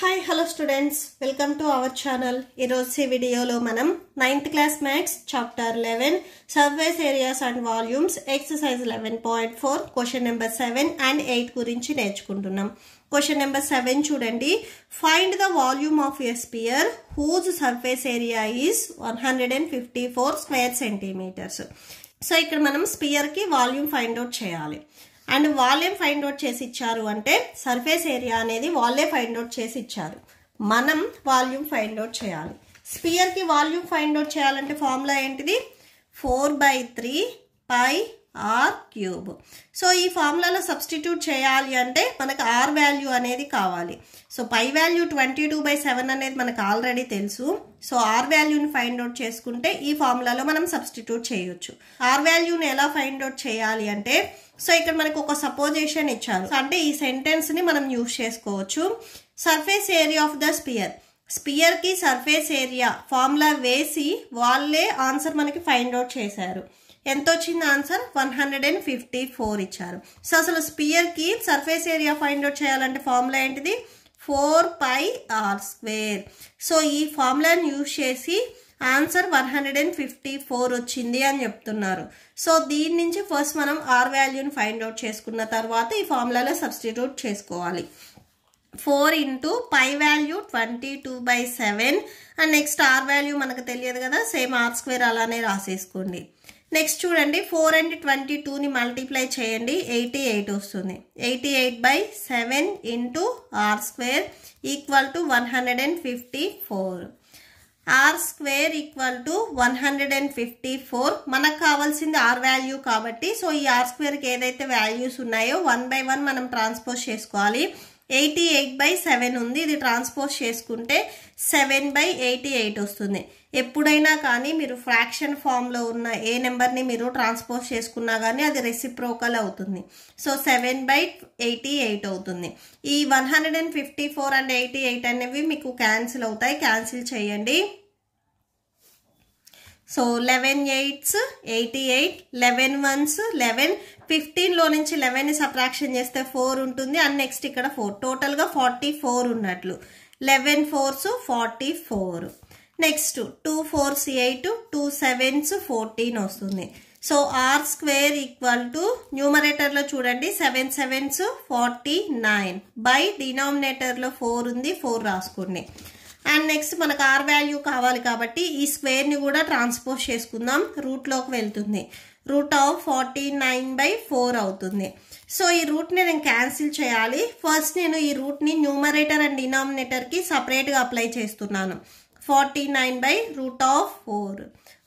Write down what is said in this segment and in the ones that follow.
hi hello students welcome to our channel ఈరోజు ఈ వీడియోలో మనం ninth class maths chapter eleven surface areas and volumes exercise eleven point four question number seven and eight గురించి నేర్చుకుంటున్నాం question number seven చూడండి find the volume of sphere sphere whose surface area is one hundred and fifty four square centimetres so ఇక్కడ మనం స్పియర్కి volume find out చేయాలి and వాళ్ళే find out చేసి ఇచ్చారు అంటే సర్ఫేస్ ఏరియా అనేది వాళ్ళే ఫైండ్ అవుట్ చేసి ఇచ్చారు మనం వాల్యూమ్ ఫైండ్ అవుట్ చేయాలి స్పియర్కి వాల్యూమ్ ఫైండ్ అవుట్ చేయాలంటే ఫార్ములా ఏంటిది four by three pi are cube so ఈ ఫార్ములాలో సబ్స్టిట్యూట్ చేయాలి అంటే మనకు ఆర్ వాల్యూ అనేది కావాలి so pi value twenty two by seven అనేది మనకు ఆల్రెడీ తెలుసు సో ఆర్ వాల్యూని ఫైండ్ అవుట్ చేసుకుంటే ఈ ఫార్ములాలో మనం సబ్స్టిట్యూట్ చేయొచ్చు ఆర్ వాల్యూని ఎలా ఫైండ్ అవుట్ చేయాలి అంటే సో ఇక్కడ మనకు ఒక సపోజేషన్ ఇచ్చారు అంటే ఈ సెంటెన్స్ని మనం యూజ్ చేసుకోవచ్చు surface area of the sphere స్పియర్కి సర్ఫేస్ ఏరియా ఫార్ములా వేసి వాళ్ళే ఆన్సర్ మనకి ఫైండ్ అవుట్ చేశారు ఎంత వచ్చింది answer one hundred and fifty four ఇచ్చారు సో అసలు స్పియర్కి సర్ఫేస్ ఏరియా ఫైండ్ అవుట్ చేయాలంటే ఫార్ములా ఏంటిది four pi are square so ఈ ఫార్ములాని యూజ్ చేసి answer one hundred and fifty four వచ్చింది అని చెప్తున్నారు సో దీని నుంచి ఫస్ట్ మనం ఆర్ వాల్యూని ఫైండ్ అవుట్ చేసుకున్న తర్వాత ఈ ఫార్ములాలో సబ్స్టిట్యూట్ చేసుకోవాలి four into pi value twenty two by seven and next R value మనకు తెలియదు కదా సేమ్ ఆర్ స్క్వేర్ అలానే రాసేసుకోండి నెక్స్ట్ చూడండి ఫోర్ అండ్ ట్వంటీ టూని మల్టిప్లై చేయండి ఎయిటీ ఎయిట్ వస్తుంది eighty eight by seven into are square equal to one hundred and fifty four R square equal to one hundred and fifty four మనకు కావాల్సింది are value కాబట్టి so ఈ R స్క్వేర్కి ఏదైతే values ఉన్నాయో one by one మనం transpose చేసుకోవాలి eighty eight by seven ఉంది ఇది ట్రాన్స్పోజ్ చేసుకుంటే సెవెన్ బై ఎయిటీ ఎయిట్ వస్తుంది ఎప్పుడైనా కానీ మీరు ఫ్రాక్షన్ ఫామ్లో ఉన్న ఏ నెంబర్ని మీరు ట్రాన్స్పోజ్ చేసుకున్నా కానీ అది రెసిప్రోకల్ అవుతుంది so seven by eighty eight అవుతుంది ఈ one hundred and fifty four and eighty eight అనేవి మీకు క్యాన్సిల్ అవుతాయి క్యాన్సిల్ చేయండి so eleven eights eighty eight eleven ones eleven ఫిఫ్టీన్లో నుంచి లెవెన్ని సబ్ట్రాక్షన్ చేస్తే ఫోర్ ఉంటుంది అండ్ నెక్స్ట్ ఇక్కడ ఫోర్ టోటల్గా ఫార్టీ ఫోర్ ఉన్నట్లు eleven fours forty four next two fours eight two sevens fourteen వస్తుంది so are square equal to న్యూమరేటర్లో చూడండి seven sevens forty nine by డినామినేటర్లో ఫోర్ ఉంది ఫోర్ రాసుకోండి అండ్ నెక్స్ట్ మనకు ఆర్ వాల్యూ కావాలి కాబట్టి ఈ స్క్వేర్ని కూడా ట్రాన్స్పోజ్ చేసుకుందాం రూట్లోకి వెళ్తుంది root of forty nine by four అవుతుంది సో ఈ రూట్ని నేను క్యాన్సిల్ చేయాలి ఫస్ట్ నేను ఈ రూట్ని న్యూమరేటర్ అండ్ డినామినేటర్కి సపరేట్గా అప్లై చేస్తున్నాను forty nine by root of four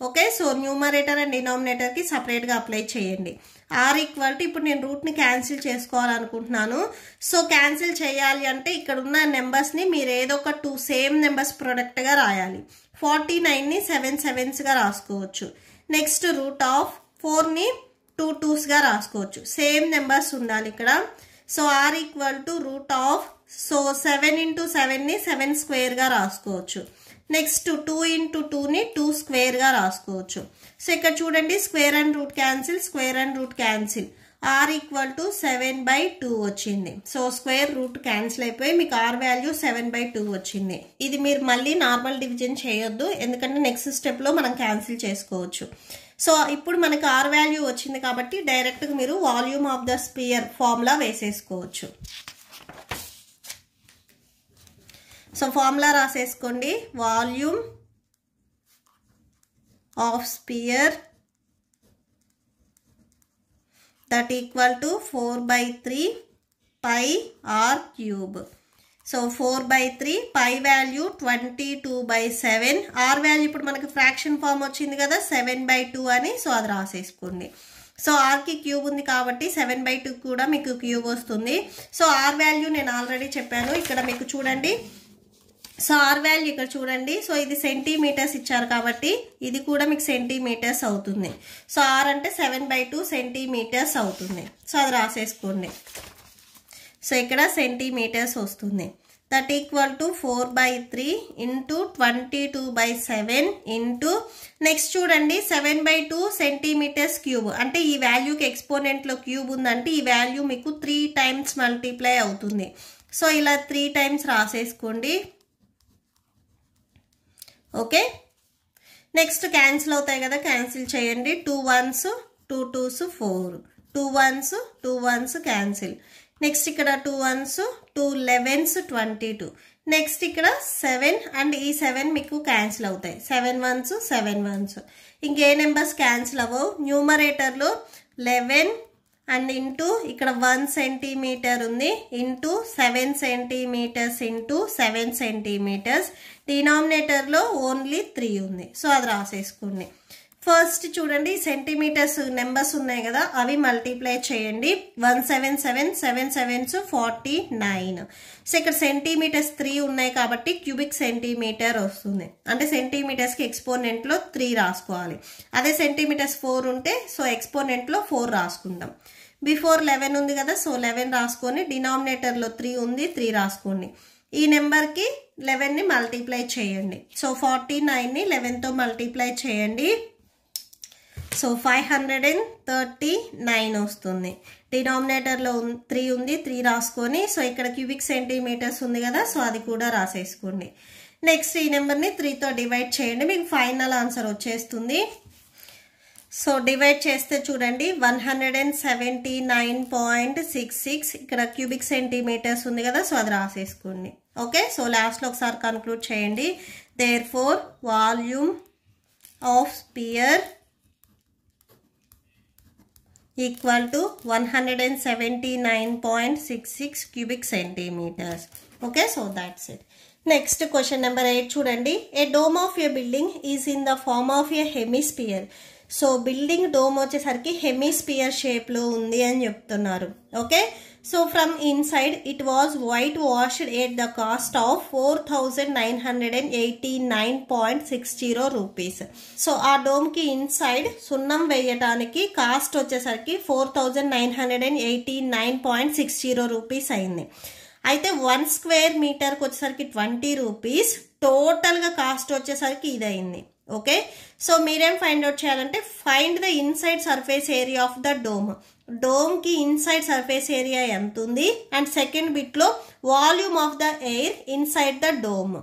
okay so numerator and డినామినేటర్కి సపరేట్గా అప్లై చేయండి ఆర్ ఈక్వల్ టు ఇప్పుడు నేను రూట్ని క్యాన్సిల్ చేసుకోవాలనుకుంటున్నాను సో క్యాన్సిల్ చేయాలి అంటే ఇక్కడ ఉన్న నెంబర్స్ని మీరు ఏదో ఒక టూ సేమ్ నెంబర్స్ ప్రొడక్ట్గా రాయాలి ఫార్టీ నైన్ని సెవెన్ సెవెన్స్గా రాసుకోవచ్చు నెక్స్ట్ రూట్ ఆఫ్ ఫోర్ని టూ టూస్గా రాసుకోవచ్చు సేమ్ నెంబర్స్ ఉండాలి ఇక్కడ so are equal to root of so seven into సెవెన్ని సెవెన్ స్క్వేర్గా రాసుకోవచ్చు నెక్స్ట్ టూ ఇంటూ టూని టూ స్క్వేర్గా రాసుకోవచ్చు సో ఇక్కడ చూడండి square and root cancel square and root cancel r equal to seven by two వచ్చింది సో స్క్వేర్ రూట్ క్యాన్సిల్ అయిపోయి మీకు r value seven by two వచ్చింది ఇది మీరు మళ్ళీ నార్మల్ డివిజన్ చేయొద్దు ఎందుకంటే నెక్స్ట్ స్టెప్లో మనం క్యాన్సిల్ చేసుకోవచ్చు సో ఇప్పుడు మనకు ఆర్ వాల్యూ వచ్చింది కాబట్టి డైరెక్ట్గా మీరు volume of the sphere formula వేసేసుకోవచ్చు సో ఫార్ములా రాసేసుకోండి volume of sphere that equal to four by three pi are cube so four by three pi value twenty two by seven r value ఇప్పుడు మనకి fraction form వచ్చింది కదా seven by two అని so అది రాసేసుకోండి so ఆర్కి cube ఉంది కాబట్టి seven by two కూడా మీకు క్యూబ్ వస్తుంది సో ఆర్ వాల్యూ నేను ఆల్రెడీ చెప్పాను ఇక్కడ మీకు చూడండి సో ఆర్ వాల్యూ ఇక్కడ చూడండి సో ఇది సెంటీమీటర్స్ ఇచ్చారు కాబట్టి ఇది కూడా మీకు సెంటీమీటర్స్ అవుతుంది సో ఆర్ అంటే సెవెన్ బై టూ సెంటీమీటర్స్ అవుతుంది సో అది రాసేసుకోండి సో ఇక్కడ సెంటీమీటర్స్ వస్తుంది that equal to four by three into twenty two by seven into next చూడండి seven by two centimetres cube అంటే ఈ వాల్యూకి ఎక్స్పోనెంట్లో క్యూబ్ ఉందంటే ఈ వాల్యూ మీకు త్రీ టైమ్స్ మల్టీప్లై అవుతుంది సో ఇలా త్రీ టైమ్స్ రాసేసుకోండి ఓకే నెక్స్ట్ క్యాన్సిల్ అవుతాయి కదా క్యాన్సిల్ చేయండి two ones two twos four two ones two ones cancel next ఇక్కడ two ones two elevens twenty two next ఇక్కడ సెవెన్ అండ్ ఈ సెవెన్ మీకు క్యాన్సిల్ అవుతాయి సెవెన్ వన్స్ సెవెన్ వన్స్ ఇంకే నెంబర్స్ క్యాన్సిల్ అవ్వవు న్యూమరేటర్లో లెవెన్ అండ్ ఇంటూ ఇక్కడ one centimetre ఉంది into seven centimetres into seven centimetres డినామినేటర్లో ఓన్లీ త్రీ ఉంది సో అది రాసేసుకోండి ఫస్ట్ చూడండి సెంటీమీటర్స్ నెంబర్స్ ఉన్నాయి కదా అవి మల్టీప్లై చేయండి one seven seven seven sevens forty nine so ఇక్కడ సెంటీమీటర్స్ త్రీ ఉన్నాయి కాబట్టి క్యూబిక్ సెంటీమీటర్ వస్తుంది అంటే సెంటీమీటర్స్కి ఎక్స్పోనెంట్లో త్రీ రాసుకోవాలి అదే సెంటీమీటర్స్ ఫోర్ ఉంటే సో ఎక్స్పోనెంట్లో ఫోర్ రాసుకుంటాం బిఫోర్ లెవెన్ ఉంది కదా సో లెవెన్ రాసుకొని డినామినేటర్లో త్రీ ఉంది త్రీ రాసుకోండి ఈ నెంబర్కి లెవెన్ని మల్టీప్లై చేయండి సో ఫార్టీ నైన్ని లెవెన్తో మల్టీప్లై చేయండి so five hundred and thirty nine వస్తుంది డినామినేటర్లో త్రీ ఉంది త్రీ రాసుకొని సో ఇక్కడ క్యూబిక్ సెంటీమీటర్స్ ఉంది కదా సో అది కూడా రాసేసుకోండి నెక్స్ట్ ఈ నెంబర్ని త్రీతో డివైడ్ చేయండి మీకు ఫైనల్ ఆన్సర్ వచ్చేస్తుంది సో డివైడ్ చేస్తే చూడండి one hundred and seventy nine point six six ఇక్కడ క్యూబిక్ సెంటీమీటర్స్ ఉంది కదా సో అది రాసేసుకోండి ఓకే సో లాస్ట్లో ఒకసారి కన్క్లూడ్ చేయండి therefore volume of sphere equal to one hundred and seventy nine point six six cubic centimetres okay so that's it next question number eight చూడండి a dome of a building is in the form of a hemisphere so building dome వచ్చేసరికి hemisphere షేప్లో ఉంది అని చెప్తున్నారు okay so from inside it was white washed at the cost of four thousand nine hundred and eighty nine point six zero rupees so ఆ డోమ్కి inside సున్నం వేయటానికి cost వచ్చేసరికి four thousand nine hundred and eighty nine point six zero rupees అయింది అయితే one square మీటర్కి వచ్చేసరికి twenty rupees టోటల్గా cost వచ్చేసరికి ఇది అయింది ఓకే సో మీరేం ఫైండ్ అవుట్ చేయాలంటే find the inside surface area of the dome డోమ్కి ఇన్సైడ్ సర్ఫేస్ ఏరియా ఎంత ఉంది అండ్ సెకండ్ బిట్లో volume of the air inside the dome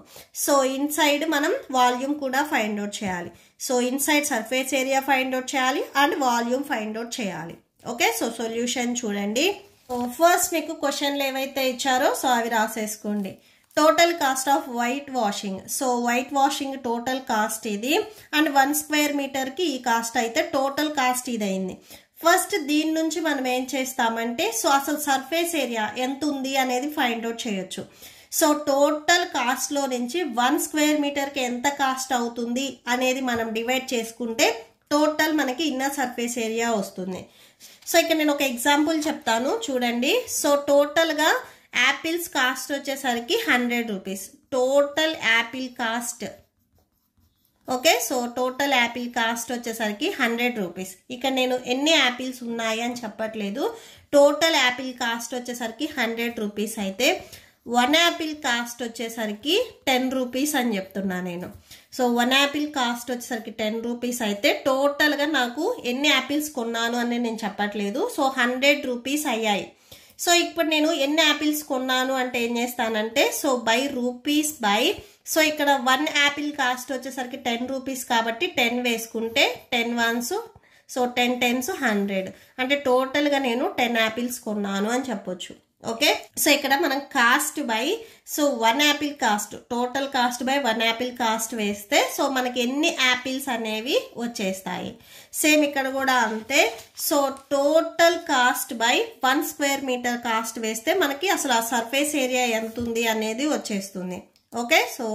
so inside మనం వాల్యూమ్ కూడా ఫైండ్ అవుట్ చేయాలి so inside surface area find out చేయాలి and volume find out చేయాలి okay so solution చూడండి ఫస్ట్ మీకు క్వశ్చన్లు ఏవైతే ఇచ్చారో సో అవి రాసేసుకోండి total cost of white washing so white washing total cost ఇది అండ్ వన్ స్క్వేర్ మీటర్కి ఈ కాస్ట్ అయితే టోటల్ కాస్ట్ ఇది అయింది ఫస్ట్ దీని నుంచి మనం ఏం చేస్తామంటే సో అసలు సర్ఫేస్ ఏరియా ఎంత ఉంది అనేది ఫైండ్ అవుట్ చేయొచ్చు సో టోటల్ కాస్ట్లో నుంచి వన్ స్క్వేర్ మీటర్కి ఎంత కాస్ట్ అవుతుంది అనేది మనం డివైడ్ చేసుకుంటే టోటల్ మనకి ఇన్నర్ సర్ఫేస్ ఏరియా వస్తుంది సో ఇక్కడ నేను ఒక ఎగ్జాంపుల్ చెప్తాను చూడండి సో టోటల్గా యాపిల్స్ కాస్ట్ వచ్చేసరికి hundred rupees total apple cost okay so total apple cost వచ్చేసరికి హండ్రెడ్ రూపీస్ ఇక్కడ నేను ఎన్ని యాపిల్స్ ఉన్నాయి అని చెప్పట్లేదు టోటల్ యాపిల్ కాస్ట్ వచ్చేసరికి హండ్రెడ్ రూపీస్ అయితే వన్ యాపిల్ కాస్ట్ వచ్చేసరికి టెన్ రూపీస్ అని చెప్తున్నా నేను సో వన్ యాపిల్ కాస్ట్ వచ్చేసరికి టెన్ రూపీస్ అయితే టోటల్గా నాకు ఎన్ని యాపిల్స్ కొన్నాను అని నేను చెప్పట్లేదు సో హండ్రెడ్ రూపీస్ అయ్యాయి సో ఇప్పుడు నేను ఎన్ని యాపిల్స్ కొన్నాను అంటే ఏం చేస్తానంటే so by rupees by so ఇక్కడ వన్ యాపిల్ కాస్ట్ వచ్చేసరికి టెన్ రూపీస్ కాబట్టి టెన్ వేసుకుంటే ten ones so ten tens hundred అంటే టోటల్గా నేను టెన్ యాపిల్స్ కొన్నాను అని చెప్పొచ్చు ఓకే సో ఇక్కడ మనం cost by so one apple cost total cost by one apple cost వేస్తే సో మనకి ఎన్ని యాపిల్స్ అనేవి వచ్చేస్తాయి సేమ్ ఇక్కడ కూడా అంతే so total cost by one square metre cost వేస్తే మనకి అసలు ఆ సర్ఫేస్ ఏరియా ఎంత ఉంది అనేది వచ్చేస్తుంది ఓకే సో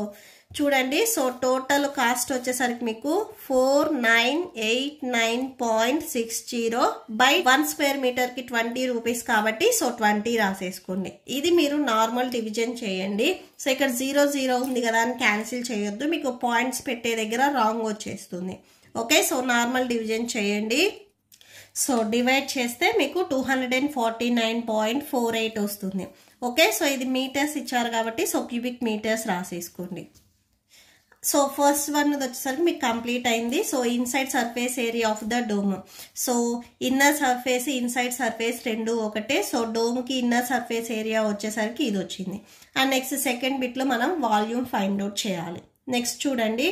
చూడండి సో టోటల్ కాస్ట్ వచ్చేసరికి మీకు four nine eight nine point six zero by one square మీటర్కి ట్వంటీ రూపీస్ కాబట్టి సో ట్వంటీ రాసేసుకోండి ఇది మీరు నార్మల్ డివిజన్ చేయండి సో ఇక్కడ జీరో జీరో ఉంది కదా అని క్యాన్సిల్ చేయొద్దు మీకు పాయింట్స్ పెట్టే దగ్గర రాంగ్ వచ్చేస్తుంది ఓకే సో నార్మల్ డివిజన్ చేయండి సో డివైడ్ చేస్తే మీకు two hundred and forty nine point four eight వస్తుంది ఓకే సో ఇది మీటర్స్ ఇచ్చారు కాబట్టి సో క్యూబిక్ మీటర్స్ రాసేసుకోండి సో ఫస్ట్ వన్ వచ్చేసరికి మీకు కంప్లీట్ అయింది so inside surface area of the dome so inner surface inside surface రెండు ఒకటే సో డోమ్కి ఇన్నర్ సర్ఫేస్ ఏరియా వచ్చేసరికి ఇది వచ్చింది అండ్ నెక్స్ట్ సెకండ్ బిట్లో మనం వాల్యూమ్ ఫైండ్ అవుట్ చేయాలి నెక్స్ట్ చూడండి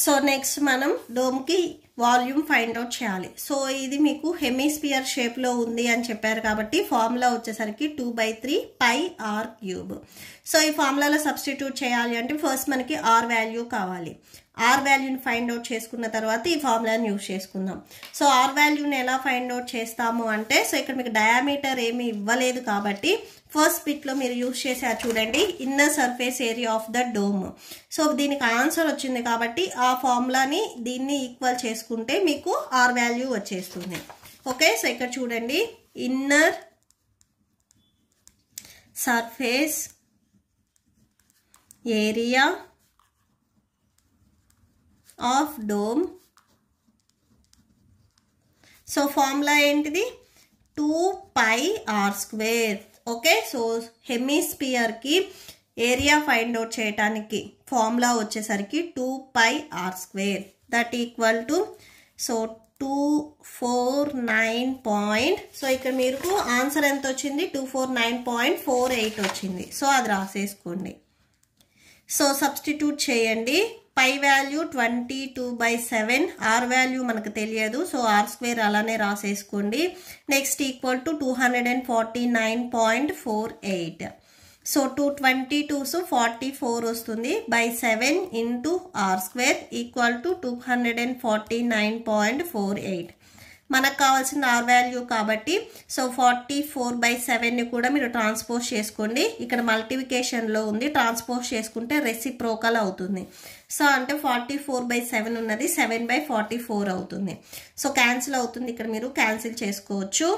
సో నెక్స్ట్ మనం డోమ్కి వాల్యూమ్ ఫైండ్ అవుట్ చేయాలి సో ఇది మీకు హెమిస్పియర్ షేప్లో ఉంది అని చెప్పారు కాబట్టి ఫార్ములా వచ్చేసరికి two by three pi are cube so ఈ ఫార్ములాలో సబ్స్టిట్యూట్ చేయాలి అంటే ఫస్ట్ మనకి ఆర్ వాల్యూ కావాలి ఆర్ వాల్యూని ఫైండ్ అవుట్ చేసుకున్న తర్వాత ఈ ఫార్ములాని యూజ్ చేసుకుందాం సో ఆర్ వాల్యూని ఎలా ఫైండ్ అవుట్ చేస్తాము అంటే సో ఇక్కడ మీకు డయామీటర్ ఏమి ఇవ్వలేదు కాబట్టి ఫస్ట్ బిట్లో మీరు యూజ్ చేశారు చూడండి inner surface area of the dome so దీనికి ఆన్సర్ వచ్చింది కాబట్టి ఆ ఫార్ములాని దీన్ని ఈక్వల్ చేసుకుంటే మీకు ఆర్ వాల్యూ వచ్చేస్తుంది ఓకే సో ఇక్కడ చూడండి inner surface area of dome so formula ఏంటిది two pi are square okay so హెమిస్పియర్కి ఏరియా ఫైండ్ అవుట్ చేయటానికి ఫార్ములా వచ్చేసరికి two pi are square that equal to so two four nine point so ఇక్కడ మీరు answer ఎంత వచ్చింది two four nine point four eight వచ్చింది so అది రాసేసుకోండి సో సబ్స్టిట్యూట్ చేయండి pi value twenty two by seven r value మనకు తెలియదు సో ఆర్ స్క్వేర్ అలానే రాసేసుకోండి next equal to two hundred and forty nine point four eight so two twenty twos forty four వస్తుంది by seven into are square equal to two hundred and forty nine point four eight మనకు కావాల్సింది are value కాబట్టి so forty four by సెవెన్ని కూడా మీరు transpose చేసుకోండి ఇక్కడ మల్టిఫికేషన్లో ఉంది ట్రాన్స్పోజ్ చేసుకుంటే రెసిప్రోకల్ అవుతుంది సో అంటే ఫార్టీ ఫోర్ బై సెవెన్ ఉన్నది సెవెన్ బై ఫార్టీ ఫోర్ అవుతుంది సో క్యాన్సిల్ అవుతుంది ఇక్కడ మీరు క్యాన్సిల్ చేసుకోవచ్చు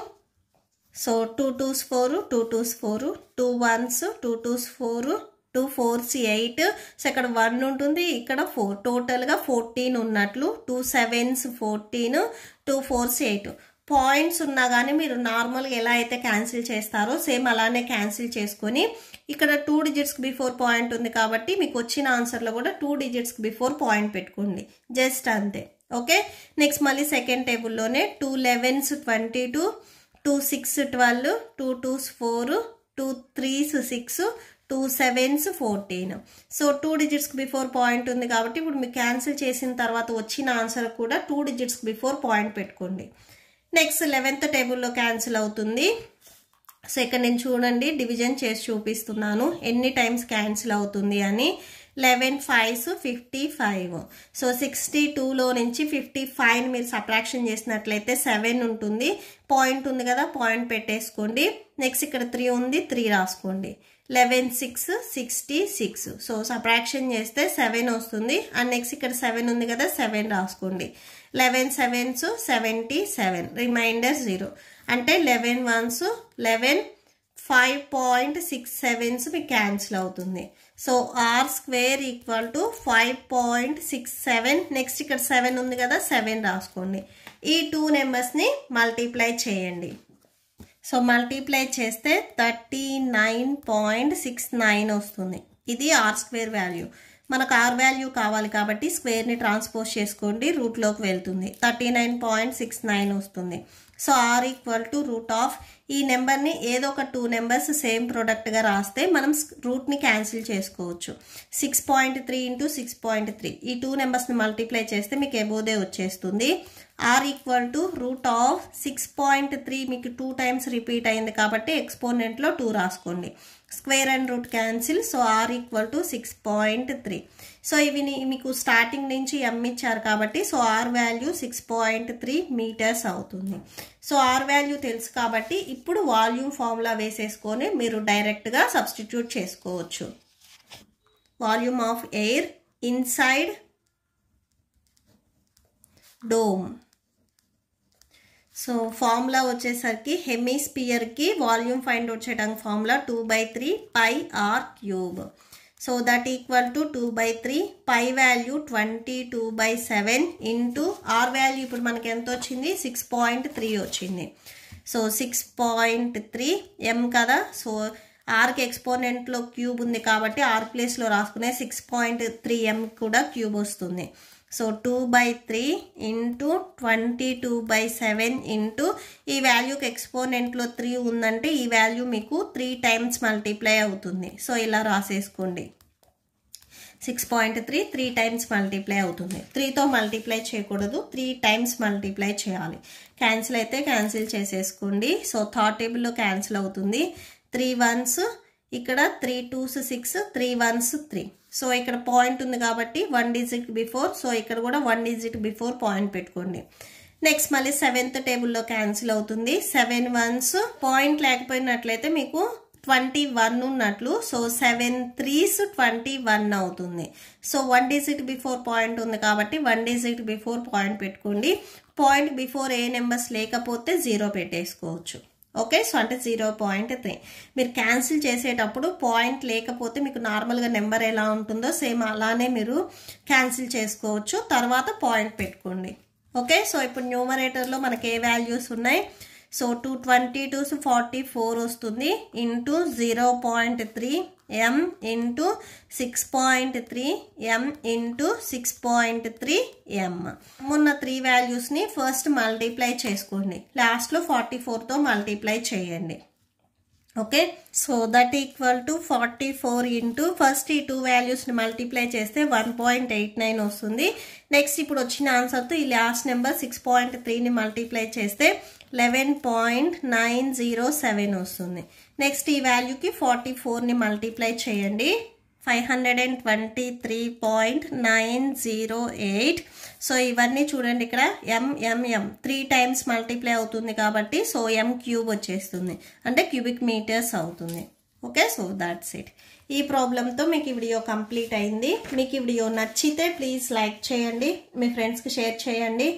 so two twos four two twos four two ones two twos four two fours eight so ఇక్కడ వన్ ఉంటుంది ఇక్కడ ఫోర్ టోటల్గా ఫోర్టీన్ ఉన్నట్లు two sevens fourteen two fours eight points ఉన్నా కానీ మీరు నార్మల్గా ఎలా అయితే క్యాన్సిల్ చేస్తారో సేమ్ అలానే క్యాన్సిల్ చేసుకొని ఇక్కడ టూ డిజిట్స్కి బిఫోర్ పాయింట్ ఉంది కాబట్టి మీకు వచ్చిన ఆన్సర్లో కూడా టూ డిజిట్స్కి బిఫోర్ పాయింట్ పెట్టుకోండి జస్ట్ అంతే ఓకే నెక్స్ట్ మళ్ళీ సెకండ్ టేబుల్లోనే two elevens twenty two two six twelve two twos four two threes six two sevens fourteen so two డిజిట్స్కి బిఫోర్ పాయింట్ ఉంది కాబట్టి ఇప్పుడు మీకు క్యాన్సిల్ చేసిన తర్వాత వచ్చిన ఆన్సర్ కూడా టూ డిజిట్స్ బిఫోర్ పాయింట్ పెట్టుకోండి నెక్స్ట్ లెవెన్త్ టేబుల్లో క్యాన్సిల్ అవుతుంది సో ఇక్కడ నేను చూడండి డివిజన్ చేసి చూపిస్తున్నాను ఎన్ని టైమ్స్ క్యాన్సిల్ అవుతుంది అని eleven fives fifty five so sixty టూలో నుంచి ఫిఫ్టీ ఫైవ్ని మీరు సప్రాక్షన్ చేసినట్లయితే సెవెన్ ఉంటుంది పాయింట్ ఉంది కదా పాయింట్ పెట్టేసుకోండి నెక్స్ట్ ఇక్కడ త్రీ ఉంది త్రీ రాసుకోండి eleven six sixty six so subtraction చేస్తే సెవెన్ వస్తుంది అండ్ నెక్స్ట్ ఇక్కడ సెవెన్ ఉంది కదా సెవెన్ రాసుకోండి eleven sevens seventy seven remainder zero అంటే eleven ones eleven five point six sevens మీకు క్యాన్సిల్ అవుతుంది so are square equal to five point six seven next ఇక్కడ సెవెన్ ఉంది కదా సెవెన్ రాసుకోండి ఈ టూ నెంబర్స్ని మల్టీప్లై చేయండి సో మల్టీప్లై చేస్తే thirty nine point six nine వస్తుంది ఇది ఆర్ స్క్వేర్ వాల్యూ మనకు ఆర్ వాల్యూ కావాలి కాబట్టి స్క్వేర్ని ట్రాన్స్పోజ్ చేసుకోండి రూట్లోకి వెళ్తుంది thirty nine point six nine వస్తుంది so are equal to root of ఈ నెంబర్ని ఏదో ఒక టూ నెంబర్స్ సేమ్ ప్రోడక్ట్గా రాస్తే మనం రూట్ని క్యాన్సిల్ చేసుకోవచ్చు six point three into six point three ఈ టూ నెంబర్స్ని మల్టిప్లై చేస్తే మీకు ఎబోదే వచ్చేస్తుంది R equal to root of six point three మీకు టూ టైమ్స్ రిపీట్ అయింది కాబట్టి ఎక్స్పోనెంట్లో టూ రాసుకోండి square and root cancel so are equal to six point three so ఇవి మీకు స్టార్టింగ్ నుంచి ఎమ్ ఇచ్చారు కాబట్టి సో are value six point three meters అవుతుంది సో ఆర్ వాల్యూ తెలుసు కాబట్టి ఇప్పుడు వాల్యూమ్ ఫార్ములా వేసేసుకొని మీరు డైరెక్ట్గా సబ్స్టిట్యూట్ చేసుకోవచ్చు volume of air inside dome so formula వచ్చేసరికి హెమిస్పియర్కి వాల్యూమ్ ఫైండ్ అవుట్ చేయడానికి formula two by three pi are cube so that equal to two by three pi value twenty two by seven into R value ఇప్పుడు మనకి ఎంత వచ్చింది six point three వచ్చింది so six point three M కదా so ఆర్కి ఎక్స్పోనెంట్లో cube ఉంది కాబట్టి are ప్లేస్లో రాసుకునే సిక్స్ పాయింట్ త్రీ ఎం కూడా క్యూబ్ వస్తుంది so two by three into twenty two by seven into ఈ వాల్యూకి ఎక్స్పోనెంట్లో త్రీ ఉందంటే ఈ వాల్యూ మీకు త్రీ టైమ్స్ మల్టిప్లై అవుతుంది సో ఇలా రాసేసుకోండి six point three three times multiply అవుతుంది త్రీతో మల్టిప్లై చేయకూడదు త్రీ టైమ్స్ మల్టిప్లై చేయాలి క్యాన్సిల్ అయితే క్యాన్సిల్ చేసేసుకోండి సో థర్డ్ టేబుల్లో క్యాన్సిల్ అవుతుంది త్రీ వన్స్ ఇక్కడ three twos six three ones three so ఇక్కడ పాయింట్ ఉంది కాబట్టి వన్ డిజిట్ బిఫోర్ సో ఇక్కడ కూడా వన్ డిజిట్ బిఫోర్ పాయింట్ పెట్టుకోండి నెక్స్ట్ మళ్ళీ సెవెంత్ టేబుల్లో క్యాన్సిల్ అవుతుంది సెవెన్ వన్స్ పాయింట్ లేకపోయినట్లయితే మీకు ట్వంటీ వన్ ఉన్నట్లు so seven threes twenty one అవుతుంది so one digit before point ఉంది కాబట్టి వన్ డిజిట్ బిఫోర్ పాయింట్ పెట్టుకోండి పాయింట్ బిఫోర్ ఏ నెంబర్స్ లేకపోతే జీరో పెట్టేసుకోవచ్చు ఓకే సో అంటే జీరో పాయింట్ త్రీ మీరు క్యాన్సిల్ చేసేటప్పుడు పాయింట్ లేకపోతే మీకు నార్మల్గా నెంబర్ ఎలా ఉంటుందో సేమ్ అలానే మీరు క్యాన్సిల్ చేసుకోవచ్చు తర్వాత పాయింట్ పెట్టుకోండి ఓకే సో ఇప్పుడు న్యూమరేటర్లో మనకి ఏ వాల్యూస్ ఉన్నాయి so two twenty two forty four వస్తుంది into zero point three M into six point three M into six point three M ఉన్న త్రీ వాల్యూస్ని ఫస్ట్ మల్టీప్లై చేసుకోండి లాస్ట్లో ఫార్టీ ఫోర్తో మల్టీప్లై చేయండి okay so that equal to forty four into first ఈ two వాల్యూస్ని multiply చేస్తే one point eight nine వస్తుంది నెక్స్ట్ ఇప్పుడు వచ్చిన ఆన్సర్తో ఈ లాస్ట్ నెంబర్ సిక్స్ పాయింట్ త్రీని మల్టిప్లై చేస్తే eleven point nine zero seven వస్తుంది నెక్స్ట్ ఈ వాల్యూకి ఫార్టీ ఫోర్ని మల్టిప్లై చేయండి five hundred and twenty three point nine zero eight so ఇవన్నీ చూడండి ఇక్కడ ఎంఎంఎం త్రీ టైమ్స్ మల్టిప్లై అవుతుంది కాబట్టి సో ఎం క్యూబ్ వచ్చేస్తుంది అంటే క్యూబిక్ మీటర్స్ అవుతుంది ఓకే సో దాట్స్ ఇట్ ఈ ప్రాబ్లంతో మీకు ఈ వీడియో కంప్లీట్ అయింది మీకు ఈ వీడియో నచ్చితే ప్లీజ్ లైక్ చేయండి మీ ఫ్రెండ్స్కి షేర్ చేయండి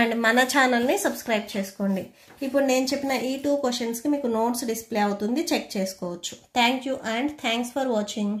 అండ్ మన ఛానల్ని సబ్స్క్రైబ్ చేసుకోండి ఇప్పుడు నేను చెప్పిన ఈ టూ క్వశ్చన్స్కి మీకు నోట్స్ డిస్ప్లే అవుతుంది చెక్ చేసుకోవచ్చు thank you and thanks for watching